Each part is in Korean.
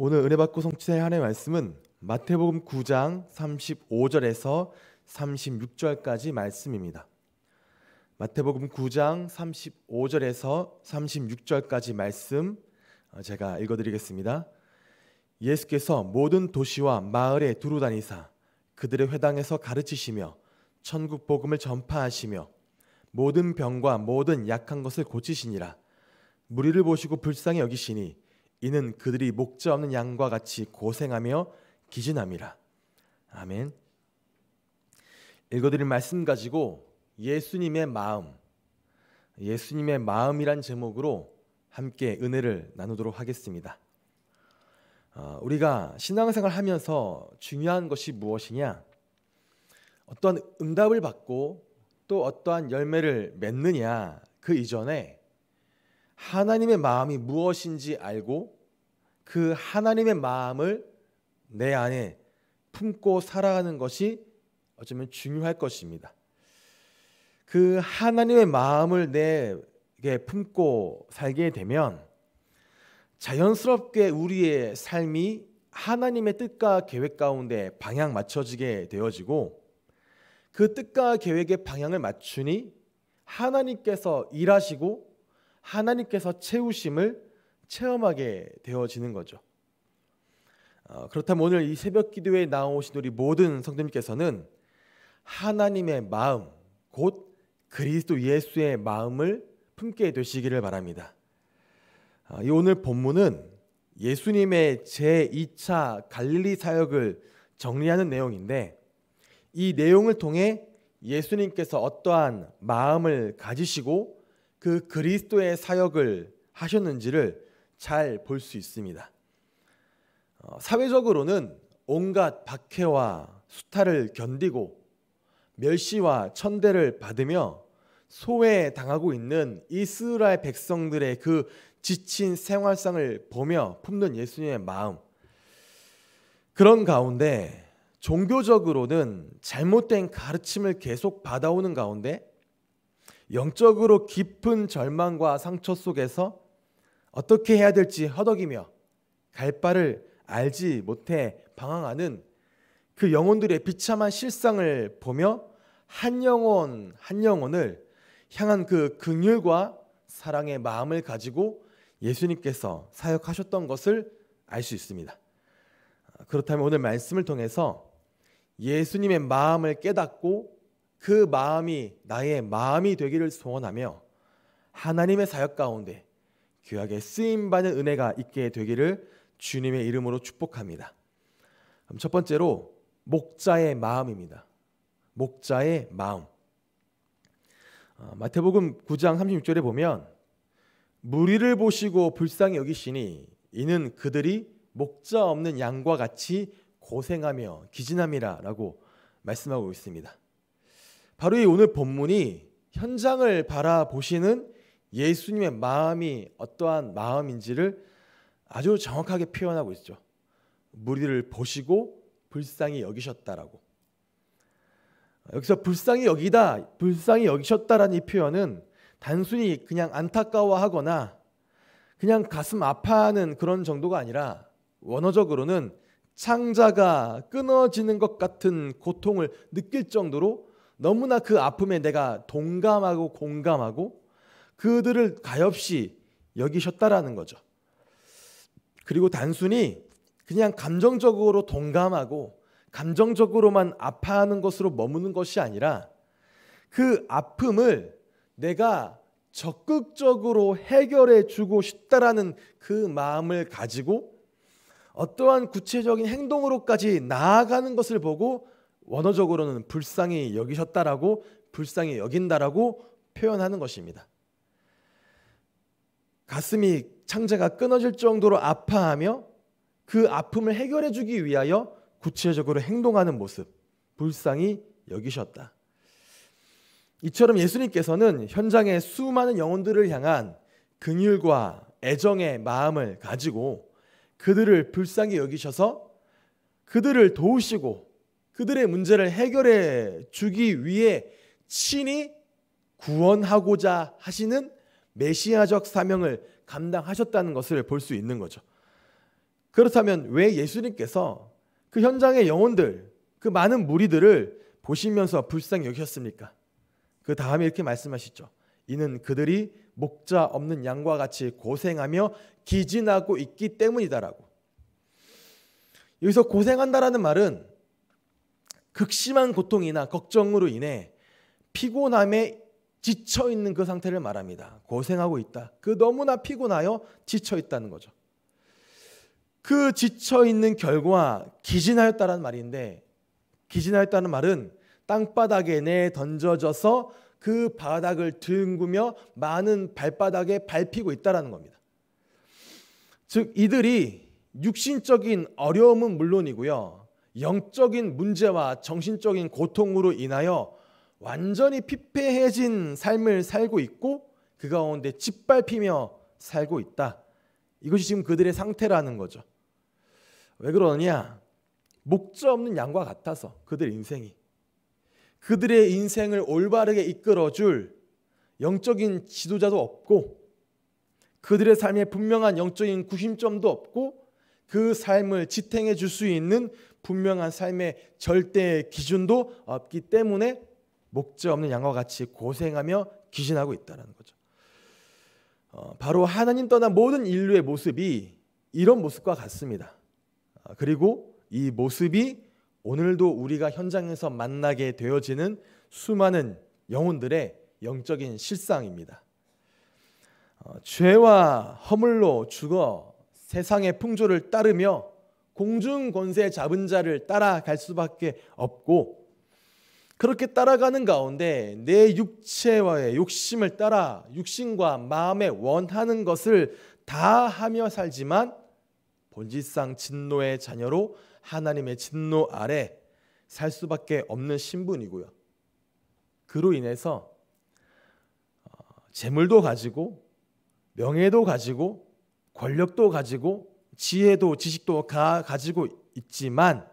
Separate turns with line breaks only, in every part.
오늘 은혜 받고 성취해 야하는 말씀은 마태복음 9장 35절에서 36절까지 말씀입니다. 마태복음 9장 35절에서 36절까지 말씀 어, 제가 읽어드리겠습니다. 예수께서 모든 도시와 마을에 두루 다니사 그들의 회당에서 가르치시며 천국 복음을 전파하시며 모든 병과 모든 약한 것을 고치시니라 무리를 보시고 불쌍히 여기시니 이는 그들이 목자 없는 양과 같이 고생하며 기진함이라. 아멘. 읽어드릴 말씀 가지고 예수님의 마음, 예수님의 마음이란 제목으로 함께 은혜를 나누도록 하겠습니다. 어, 우리가 신앙생활 하면서 중요한 것이 무엇이냐? 어떤 응답을 받고 또 어떠한 열매를 맺느냐 그 이전에 하나님의 마음이 무엇인지 알고 그 하나님의 마음을 내 안에 품고 살아가는 것이 어쩌면 중요할 것입니다. 그 하나님의 마음을 내게 품고 살게 되면 자연스럽게 우리의 삶이 하나님의 뜻과 계획 가운데 방향 맞춰지게 되어지고 그 뜻과 계획의 방향을 맞추니 하나님께서 일하시고 하나님께서 채우심을 체험하게 되어지는 거죠. 어, 그렇다면 오늘 이 새벽 기도에 나오신 우리 모든 성도님께서는 하나님의 마음, 곧 그리스도 예수의 마음을 품게 되시기를 바랍니다. 어, 이 오늘 본문은 예수님의 제2차 갈릴리 사역을 정리하는 내용인데 이 내용을 통해 예수님께서 어떠한 마음을 가지시고 그 그리스도의 사역을 하셨는지를 잘볼수 있습니다. 어, 사회적으로는 온갖 박해와 수탈을 견디고 멸시와 천대를 받으며 소외당하고 있는 이스라엘 백성들의 그 지친 생활상을 보며 품는 예수님의 마음. 그런 가운데 종교적으로는 잘못된 가르침을 계속 받아오는 가운데 영적으로 깊은 절망과 상처 속에서 어떻게 해야 될지 허덕이며 갈 바를 알지 못해 방황하는 그 영혼들의 비참한 실상을 보며 한 영혼 한 영혼을 향한 그 극률과 사랑의 마음을 가지고 예수님께서 사역하셨던 것을 알 수 있습니다. 그렇다면 오늘 말씀을 통해서 예수님의 마음을 깨닫고 그 마음이 나의 마음이 되기를 소원하며 하나님의 사역 가운데 귀하게 쓰임 받는 은혜가 있게 되기를 주님의 이름으로 축복합니다. 첫 번째로 목자의 마음입니다. 목자의 마음. 어, 마태복음 9장 36절에 보면 무리를 보시고 불쌍히 여기시니 이는 그들이 목자 없는 양과 같이 고생하며 기진함이라라고 말씀하고 있습니다. 바로 이 오늘 본문이 현장을 바라보시는 예수님의 마음이 어떠한 마음인지를 아주 정확하게 표현하고 있죠. 무리를 보시고 불쌍히 여기셨다라고. 여기서 불쌍히 여기다, 불쌍히 여기셨다라는 이 표현은 단순히 그냥 안타까워하거나 그냥 가슴 아파하는 그런 정도가 아니라 원어적으로는 창자가 끊어지는 것 같은 고통을 느낄 정도로 너무나 그 아픔에 내가 동감하고 공감하고 그들을 가엾이 여기셨다라는 거죠. 그리고 단순히 그냥 감정적으로 동감하고 감정적으로만 아파하는 것으로 머무는 것이 아니라 그 아픔을 내가 적극적으로 해결해 주고 싶다라는 그 마음을 가지고 어떠한 구체적인 행동으로까지 나아가는 것을 보고 원어적으로는 불쌍히 여기셨다라고 불쌍히 여긴다라고 표현하는 것입니다. 가슴이 창자가 끊어질 정도로 아파하며 그 아픔을 해결해 주기 위하여 구체적으로 행동하는 모습 불쌍히 여기셨다. 이처럼 예수님께서는 현장의 수많은 영혼들을 향한 긍휼과 애정의 마음을 가지고 그들을 불쌍히 여기셔서 그들을 도우시고 그들의 문제를 해결해 주기 위해 친히 구원하고자 하시는 메시아적 사명을 감당하셨다는 것을 볼 수 있는 거죠. 그렇다면 왜 예수님께서 그 현장의 영혼들, 그 많은 무리들을 보시면서 불쌍히 여기셨습니까? 그 다음에 이렇게 말씀하시죠. 이는 그들이 목자 없는 양과 같이 고생하며 기진하고 있기 때문이다라고. 여기서 고생한다라는 말은 극심한 고통이나 걱정으로 인해 피곤함에 지쳐 있는 그 상태를 말합니다. 고생하고 있다. 그 너무나 피곤하여 지쳐 있다는 거죠. 그 지쳐 있는 결과 기진하였다는 말인데 기진하였다는 말은 땅바닥에 내 던져져서 그 바닥을 뒹구며 많은 발바닥에 밟히고 있다라는 겁니다. 즉 이들이 육신적인 어려움은 물론이고요. 영적인 문제와 정신적인 고통으로 인하여 완전히 피폐해진 삶을 살고 있고 그 가운데 짓밟히며 살고 있다. 이것이 지금 그들의 상태라는 거죠. 왜그러냐 목적 없는 양과 같아서 그들 인생이 그들의 인생을 올바르게 이끌어줄 영적인 지도자도 없고 그들의 삶에 분명한 영적인 구심점도 없고 그 삶을 지탱해 줄 수 있는 분명한 삶의 절대 기준도 없기 때문에 목재 없는 양과 같이 고생하며 기신하고 있다는 거죠. 어, 바로 하나님 떠난 모든 인류의 모습이 이런 모습과 같습니다. 아, 그리고 이 모습이 오늘도 우리가 현장에서 만나게 되어지는 수많은 영혼들의 영적인 실상입니다. 어, 죄와 허물로 죽어 세상의 풍조를 따르며 공중 권세 잡은 자를 따라갈 수밖에 없고 그렇게 따라가는 가운데 내 육체와의 욕심을 따라 육신과 마음에 원하는 것을 다 하며 살지만 본질상 진노의 자녀로 하나님의 진노 아래 살 수밖에 없는 신분이고요. 그로 인해서 어, 재물도 가지고 명예도 가지고 권력도 가지고 지혜도 지식도 가, 가지고 있지만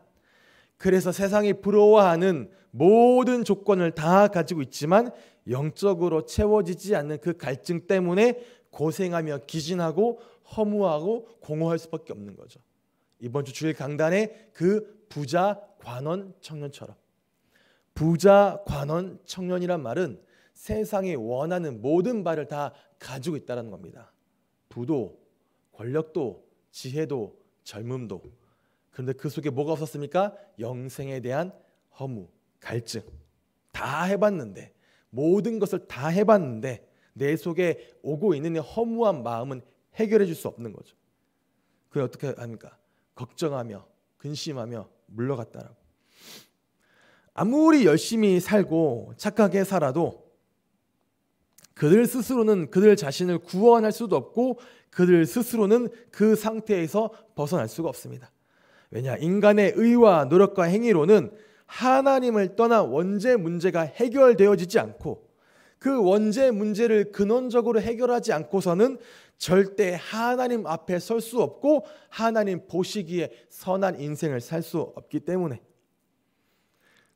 그래서 세상이 부러워하는 모든 조건을 다 가지고 있지만 영적으로 채워지지 않는 그 갈증 때문에 고생하며 기진하고 허무하고 공허할 수밖에 없는 거죠. 이번 주 주일 강단에 그 부자 관원 청년처럼 부자 관원 청년이란 말은 세상이 원하는 모든 바를 다 가지고 있다는 겁니다. 부도, 권력도, 지혜도, 젊음도. 그런데 그 속에 뭐가 없었습니까? 영생에 대한 허무, 갈증 다 해봤는데 모든 것을 다 해봤는데 내 속에 오고 있는 허무한 마음은 해결해 줄 수 없는 거죠. 그걸 어떻게 합니까? 걱정하며 근심하며 물러갔다라고. 아무리 열심히 살고 착하게 살아도 그들 스스로는 그들 자신을 구원할 수도 없고 그들 스스로는 그 상태에서 벗어날 수가 없습니다. 왜냐 인간의 의와 노력과 행위로는 하나님을 떠나 원죄 문제가 해결되어지지 않고 그 원죄 문제를 근원적으로 해결하지 않고서는 절대 하나님 앞에 설 수 없고 하나님 보시기에 선한 인생을 살 수 없기 때문에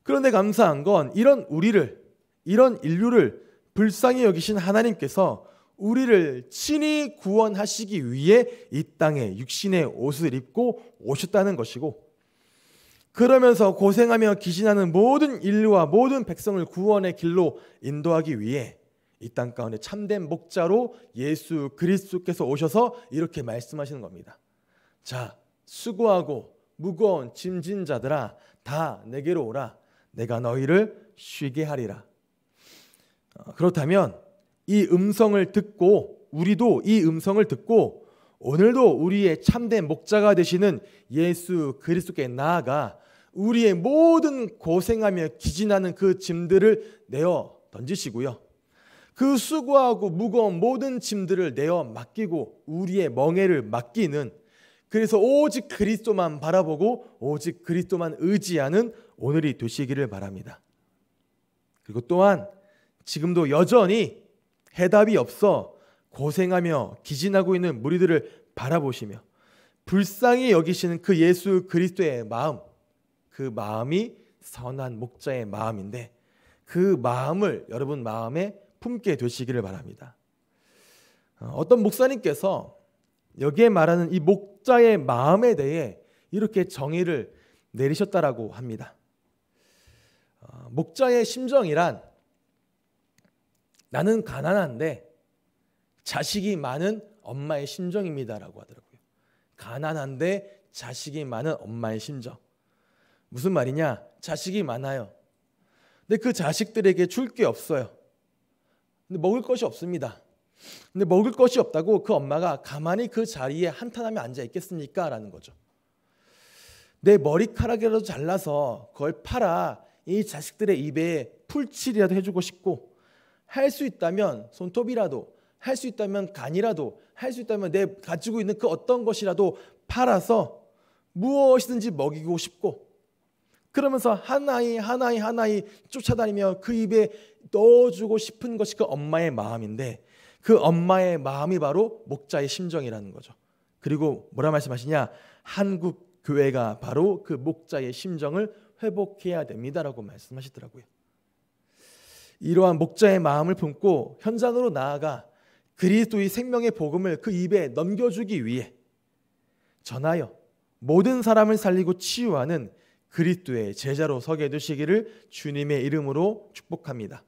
그런데 감사한 건 이런 우리를 이런 인류를 불쌍히 여기신 하나님께서 우리를 친히 구원하시기 위해 이 땅에 육신의 옷을 입고 오셨다는 것이고 그러면서 고생하며 기신하는 모든 인류와 모든 백성을 구원의 길로 인도하기 위해 이 땅 가운데 참된 목자로 예수 그리스도께서 오셔서 이렇게 말씀하시는 겁니다. 자, 수고하고 무거운 짐진 자들아 다 내게로 오라. 내가 너희를 쉬게 하리라. 어, 그렇다면 이 음성을 듣고 우리도 이 음성을 듣고 오늘도 우리의 참된 목자가 되시는 예수 그리스도께 나아가 우리의 모든 고생하며 기진하는 그 짐들을 내어 던지시고요. 그 수고하고 무거운 모든 짐들을 내어 맡기고 우리의 멍해를 맡기는 그래서 오직 그리스도만 바라보고 오직 그리스도만 의지하는 오늘이 되시기를 바랍니다. 그리고 또한 지금도 여전히 해답이 없어 고생하며 기진하고 있는 무리들을 바라보시며 불쌍히 여기시는 그 예수 그리스도의 마음, 그 마음이 선한 목자의 마음인데 그 마음을 여러분 마음에 품게 되시기를 바랍니다. 어, 어떤 목사님께서 여기에 말하는 이 목자의 마음에 대해 이렇게 정의를 내리셨다라고 합니다. 어, 목자의 심정이란 나는 가난한데 자식이 많은 엄마의 심정입니다라고 하더라고요. 가난한데 자식이 많은 엄마의 심정. 무슨 말이냐? 자식이 많아요. 근데 그 자식들에게 줄 게 없어요. 근데 먹을 것이 없습니다. 근데 먹을 것이 없다고 그 엄마가 가만히 그 자리에 한탄하며 앉아 있겠습니까? 라는 거죠. 내 머리카락이라도 잘라서 그걸 팔아 이 자식들의 입에 풀칠이라도 해주고 싶고 할 수 있다면 손톱이라도 할수 있다면 간이라도 할 수 있다면 내 가지고 있는 그 어떤 것이라도 팔아서 무엇이든지 먹이고 싶고 그러면서 하나이 하나이 하나이 쫓아다니며 그 입에 넣어주고 싶은 것이 그 엄마의 마음인데 그 엄마의 마음이 바로 목자의 심정이라는 거죠. 그리고 뭐라 말씀하시냐? 한국 교회가 바로 그 목자의 심정을 회복해야 됩니다라고 말씀하시더라고요. 이러한 목자의 마음을 품고 현장으로 나아가 그리스도의 생명의 복음을 그 입에 넘겨주기 위해 전하여 모든 사람을 살리고 치유하는 그리스도의 제자로 서게 되시기를 주님의 이름으로 축복합니다.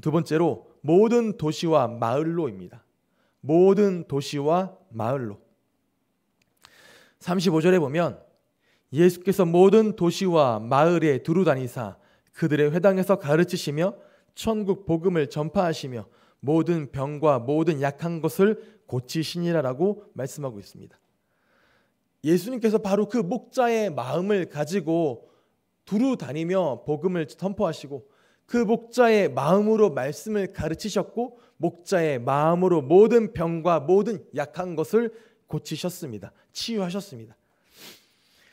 두 번째로 모든 도시와 마을로입니다. 모든 도시와 마을로. 35절에 보면 예수께서 모든 도시와 마을에 두루 다니사 그들의 회당에서 가르치시며 천국 복음을 전파하시며 모든 병과 모든 약한 것을 고치시니라라고 말씀하고 있습니다. 예수님께서 바로 그 목자의 마음을 가지고 두루 다니며 복음을 선포하시고 그 목자의 마음으로 말씀을 가르치셨고 목자의 마음으로 모든 병과 모든 약한 것을 고치셨습니다. 치유하셨습니다.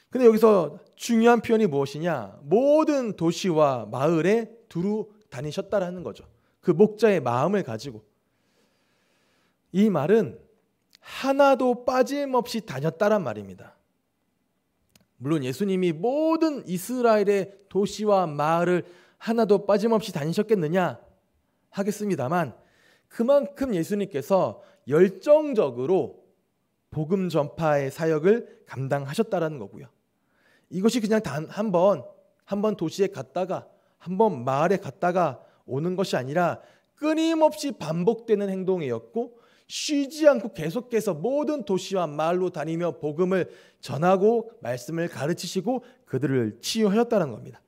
근데 여기서 중요한 표현이 무엇이냐? 모든 도시와 마을에 두루 다니셨다라는 거죠. 그 목자의 마음을 가지고 이 말은 하나도 빠짐없이 다녔다란 말입니다. 물론 예수님이 모든 이스라엘의 도시와 마을을 하나도 빠짐없이 다니셨겠느냐 하겠습니다만 그만큼 예수님께서 열정적으로 복음 전파의 사역을 감당하셨다라는 거고요. 이것이 그냥 단한 번, 한번 도시에 갔다가 한 번 마을에 갔다가 오는 것이 아니라 끊임없이 반복되는 행동이었고 쉬지 않고 계속해서 모든 도시와 마을로 다니며 복음을 전하고 말씀을 가르치시고 그들을 치유하셨다는 겁니다.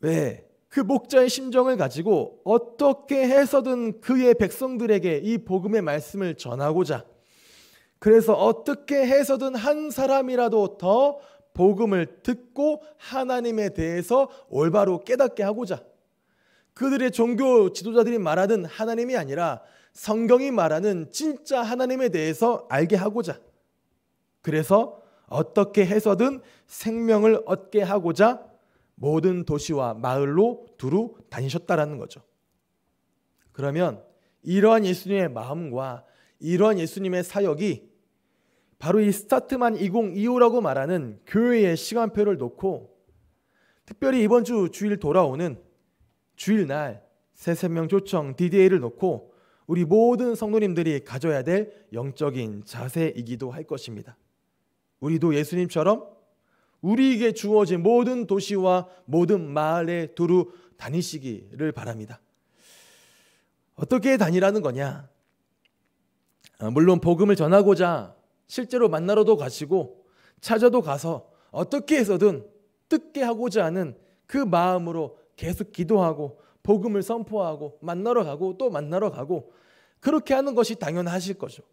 왜? 그 목자의 심정을 가지고 어떻게 해서든 그의 백성들에게 이 복음의 말씀을 전하고자 그래서 어떻게 해서든 한 사람이라도 더 복음을 듣고 하나님에 대해서 올바로 깨닫게 하고자 그들의 종교 지도자들이 말하는 하나님이 아니라 성경이 말하는 진짜 하나님에 대해서 알게 하고자 그래서 어떻게 해서든 생명을 얻게 하고자 모든 도시와 마을로 두루 다니셨다라는 거죠. 그러면 이러한 예수님의 마음과 이러한 예수님의 사역이 바로 이 스타트만 2025라고 말하는 교회의 시간표를 놓고 특별히 이번 주 주일 돌아오는 주일날 새생명 초청 DDA를 놓고 우리 모든 성도님들이 가져야 될 영적인 자세이기도 할 것입니다. 우리도 예수님처럼 우리에게 주어진 모든 도시와 모든 마을에 두루 다니시기를 바랍니다. 어떻게 다니라는 거냐? 아, 물론 복음을 전하고자 실제로 만나러도 가시고 찾아도 가서 어떻게 해서든 뜻게 하고자 하는 그 마음으로 계속 기도하고 복음을 선포하고 만나러 가고 또 만나러 가고 그렇게 하는 것이 당연하실 거죠.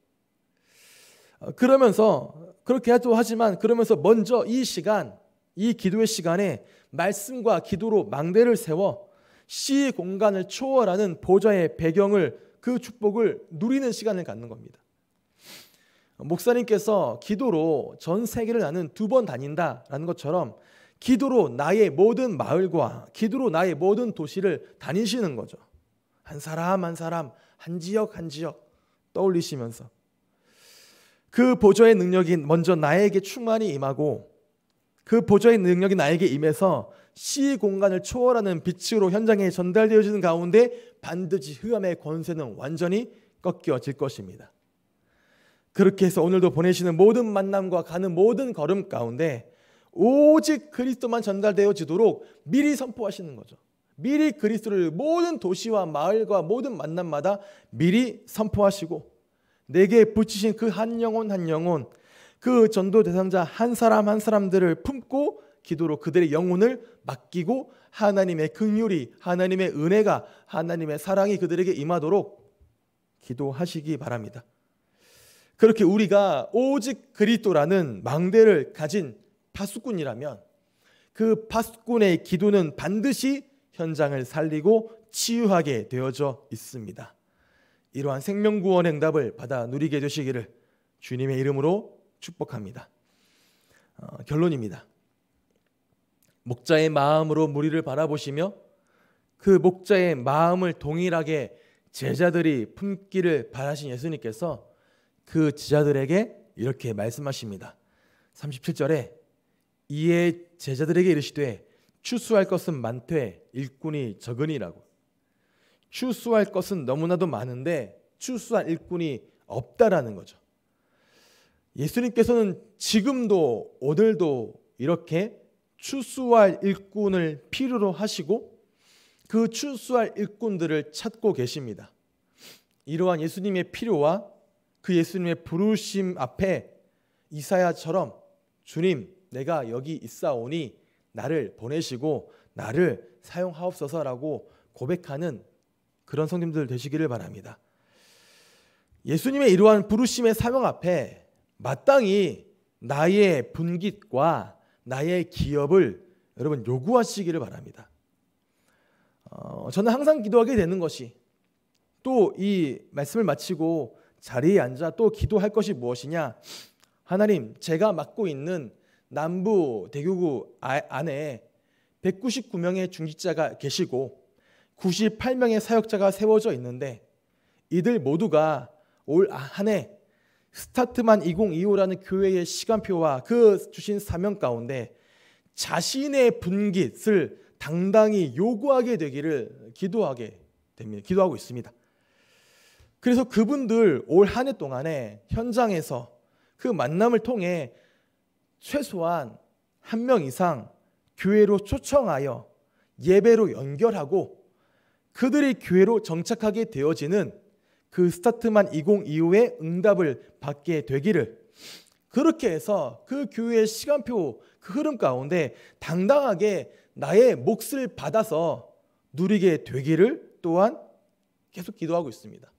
어, 그러면서 그렇게 해도 하지만 그러면서 먼저 이 시간 이 기도의 시간에 말씀과 기도로 망대를 세워 시 공간을 초월하는 보좌의 배경을 그 축복을 누리는 시간을 갖는 겁니다. 목사님께서 기도로 전 세계를 나는 두 번 다닌다라는 것처럼 기도로 나의 모든 마을과 기도로 나의 모든 도시를 다니시는 거죠. 한 사람 한 사람, 한 지역 한 지역 떠올리시면서 그 보조의 능력이 먼저 나에게 충만히 임하고 그 보조의 능력이 나에게 임해서 시 공간을 초월하는 빛으로 현장에 전달되어지는 가운데 반드시 흑암의 권세는 완전히 꺾여질 것입니다. 그렇게 해서 오늘도 보내시는 모든 만남과 가는 모든 걸음 가운데 오직 그리스도만 전달되어지도록 미리 선포하시는 거죠. 미리 그리스도를 모든 도시와 마을과 모든 만남마다 미리 선포하시고 내게 붙이신 그 한 영혼 한 영혼 그 전도 대상자 한 사람 한 사람들을 품고 기도로 그들의 영혼을 맡기고 하나님의 긍휼이 하나님의 은혜가 하나님의 사랑이 그들에게 임하도록 기도하시기 바랍니다. 그렇게 우리가 오직 그리스도라는 망대를 가진 파수꾼이라면 그 파수꾼의 기도는 반드시 현장을 살리고 치유하게 되어져 있습니다. 이러한 생명구원 응답을 받아 누리게 되시기를 주님의 이름으로 축복합니다. 어, 결론입니다. 목자의 마음으로 무리를 바라보시며 그 목자의 마음을 동일하게 제자들이 품기를 바라신 예수님께서 그 제자들에게 이렇게 말씀하십니다. 37절에 이에 제자들에게 이르시되 추수할 것은 많되 일꾼이 적으니라고 추수할 것은 너무나도 많은데 추수할 일꾼이 없다라는 거죠. 예수님께서는 지금도 오늘도 이렇게 추수할 일꾼을 필요로 하시고 그 추수할 일꾼들을 찾고 계십니다. 이러한 예수님의 필요와 그 예수님의 부르심 앞에 이사야처럼 주님 내가 여기 있사오니 나를 보내시고 나를 사용하옵소서라고 고백하는 그런 성님들 되시기를 바랍니다. 예수님의 이러한 부르심의 사명 앞에 마땅히 나의 분깃과 나의 기업을 여러분 요구하시기를 바랍니다. 어, 저는 항상 기도하게 되는 것이 또 이 말씀을 마치고 자리에 앉아 또 기도할 것이 무엇이냐? 하나님, 제가 맡고 있는 남부 대교구 아, 안에 199명의 중직자가 계시고 98명의 사역자가 세워져 있는데 이들 모두가 올 한 해 스타트만 2025라는 교회의 시간표와 그 주신 사명 가운데 자신의 분깃을 당당히 요구하게 되기를 기도하게 됩니다. 기도하고 있습니다. 그래서 그분들 올 한 해 동안에 현장에서 그 만남을 통해 최소한 한 명 이상 교회로 초청하여 예배로 연결하고 그들이 교회로 정착하게 되어지는 그 스타트만 2025의 응답을 받게 되기를 그렇게 해서 그 교회의 시간표 그 흐름 가운데 당당하게 나의 몫을 받아서 누리게 되기를 또한 계속 기도하고 있습니다.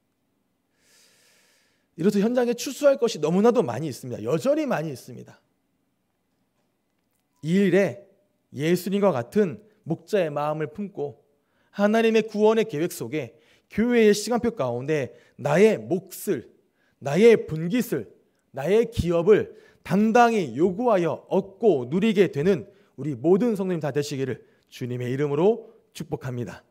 이로써 현장에 출소할 것이 너무나도 많이 있습니다. 여전히 많이 있습니다. 이 일에 예수님과 같은 목자의 마음을 품고 하나님의 구원의 계획 속에 교회의 시간표 가운데 나의 몫을, 나의 분깃을, 나의 기업을 당당히 요구하여 얻고 누리게 되는 우리 모든 성도님 다 되시기를 주님의 이름으로 축복합니다.